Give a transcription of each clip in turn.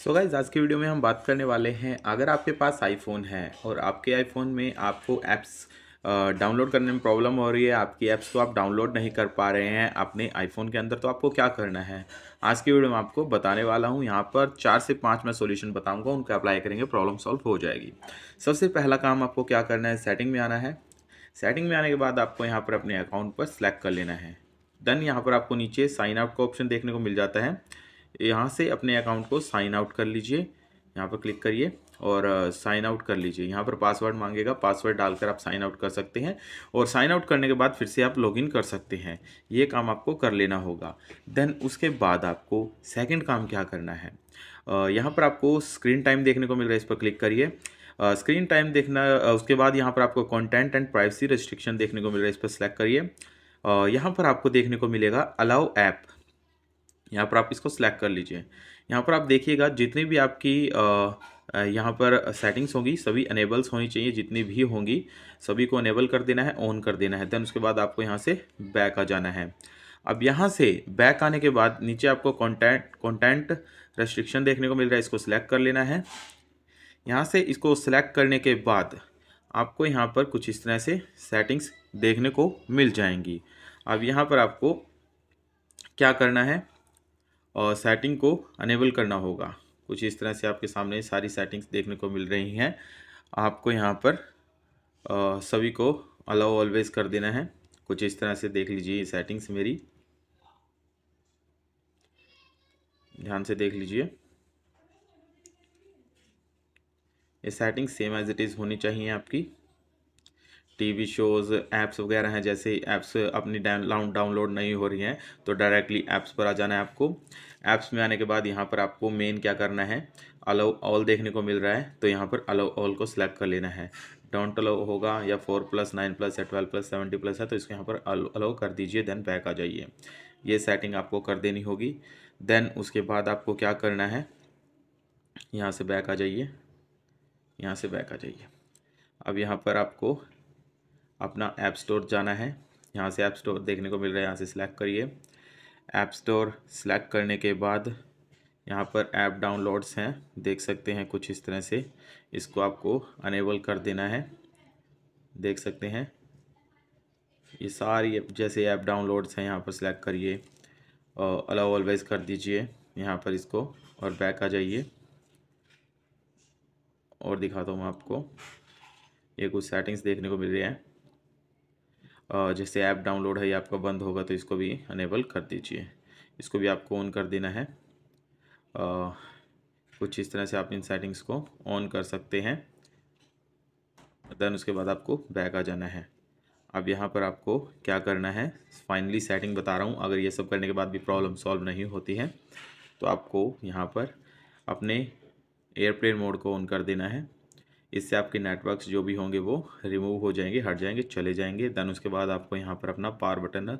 so guys आज के video में हम बात करने वाले हैं अगर आपके पास आईफोन है और आपके आईफोन में आपको ऐप्स डाउनलोड करने में प्रॉब्लम हो रही है आपकी ऐप्स को आप डाउनलोड नहीं कर पा रहे हैं अपने आईफोन के अंदर तो आपको क्या करना है आज की वीडियो में आपको बताने वाला हूँ यहाँ पर चार से पाँच मैं सॉल्यूशन बताऊँगा उनको अप्लाई करेंगे प्रॉब्लम सॉल्व हो जाएगी सबसे पहला काम आपको क्या करना है सेटिंग में आना है सेटिंग में आने के बाद आपको यहाँ पर अपने अकाउंट पर सेलेक्ट कर लेना है देन यहाँ पर आपको नीचे साइन अप का ऑप्शन देखने को मिल जाता है यहाँ से अपने अकाउंट को साइन आउट कर लीजिए यहाँ पर क्लिक करिए और साइन आउट कर लीजिए यहाँ पर पासवर्ड मांगेगा पासवर्ड डालकर आप साइन आउट कर सकते हैं और साइन आउट करने के बाद फिर से आप लॉगिन कर सकते हैं ये काम आपको कर लेना होगा देन उसके बाद आपको सेकंड काम क्या करना है यहाँ पर आपको स्क्रीन टाइम देखने को मिल रहा है इस पर क्लिक करिए स्क्रीन टाइम देखना उसके बाद यहाँ पर आपको कॉन्टेंट एंड प्राइवेसी रेस्ट्रिक्शन देखने को मिल रहा है इस पर सेलेक्ट करिए यहाँ पर आपको देखने को मिलेगा अलाउ ऐप यहाँ पर आप इसको सेलेक्ट कर लीजिए यहाँ पर आप देखिएगा जितनी भी आपकी यहाँ पर सेटिंग्स होंगी सभी अनेबल्स होनी चाहिए जितनी भी होंगी सभी को अनेबल कर देना है ऑन कर देना है देन उसके बाद आपको यहाँ से बैक आ जाना है अब यहाँ से बैक आने के बाद नीचे आपको कंटेंट कंटेंट रेस्ट्रिक्शन देखने को मिल रहा है इसको सिलेक्ट कर लेना है यहाँ से इसको सिलेक्ट करने के बाद आपको यहाँ पर कुछ इस तरह से सेटिंग्स देखने को मिल जाएंगी अब यहाँ पर आपको क्या करना है और सेटिंग को अनेबल करना होगा कुछ इस तरह से आपके सामने सारी सेटिंग्स देखने को मिल रही हैं आपको यहाँ पर सभी को अलाउ ऑलवेज कर देना है कुछ इस तरह से देख लीजिए सेटिंग्स मेरी ध्यान से देख लीजिए ये setting same as it is होनी चाहिए आपकी टीवी शोज़ ऐप्स वगैरह हैं जैसे ऐप्स अपनी डाउन डाउनलोड नहीं हो रही हैं तो डायरेक्टली ऐप्स पर आ जाना है आपको ऐप्स में आने के बाद यहाँ पर आपको मेन क्या करना है अलाउ ऑल देखने को मिल रहा है तो यहाँ पर अलाउ ऑल को सिलेक्ट कर लेना है डोंट अलाउ होगा या फोर प्लस नाइन प्लस या ट्वेल्व प्लस सेवेंटी प्लस है तो इसको यहाँ पर अलाउ कर दीजिए देन बैक आ जाइए ये सेटिंग आपको कर देनी होगी देन उसके बाद आपको क्या करना है यहाँ से बैक आ जाइए यहाँ से बैक आ जाइए अब यहाँ पर आपको अपना ऐप स्टोर जाना है यहाँ से ऐप स्टोर देखने को मिल रहा है यहाँ से सिलेक्ट करिए ऐप स्टोर सिलेक्ट करने के बाद यहाँ पर ऐप डाउनलोड्स हैं देख सकते हैं कुछ इस तरह से इसको आपको अनेबल कर देना है देख सकते हैं ये सारी जैसे ऐप डाउनलोड्स हैं यहाँ पर सिलेक्ट करिए अलाउ ऑलवेज कर दीजिए यहाँ पर इसको और बैक आ जाइए और दिखाता हूँ मैं आपको ये कुछ सेटिंग्स देखने को मिल रही है जैसे ऐप डाउनलोड है या आपका बंद होगा तो इसको भी अनेबल कर दीजिए इसको भी आपको ऑन कर देना है कुछ इस तरह से आप इन सेटिंग्स को ऑन कर सकते हैं देन उसके बाद आपको बैक आ जाना है अब यहाँ पर आपको क्या करना है फाइनली सेटिंग बता रहा हूँ अगर ये सब करने के बाद भी प्रॉब्लम सॉल्व नहीं होती है तो आपको यहाँ पर अपने एयरप्लेन मोड को ऑन कर देना है इससे आपके नेटवर्क्स जो भी होंगे वो रिमूव हो जाएंगे हट जाएंगे चले जाएंगे दैन उसके बाद आपको यहाँ पर अपना पावर बटन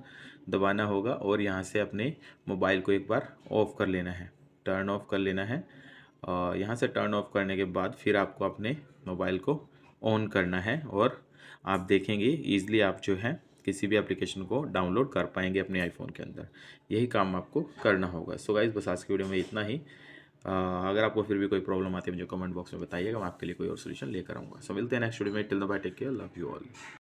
दबाना होगा और यहाँ से अपने मोबाइल को एक बार ऑफ़ कर लेना है टर्न ऑफ़ कर लेना है यहाँ से टर्न ऑफ़ करने के बाद फिर आपको अपने मोबाइल को ऑन करना है और आप देखेंगे ईज़िली आप जो है किसी भी एप्लीकेशन को डाउनलोड कर पाएंगे अपने आईफोन के अंदर यही काम आपको करना होगा सो so गाइज़ बस आज की वीडियो में इतना ही अगर आपको फिर भी कोई प्रॉब्लम आती है मुझे कमेंट बॉक्स में बताइएगा मैं आपके लिए कोई और सोल्यूशन लेकर आऊँगा सो मिलते हैं नेक्स्ट वीडियो में till the bye take care love you all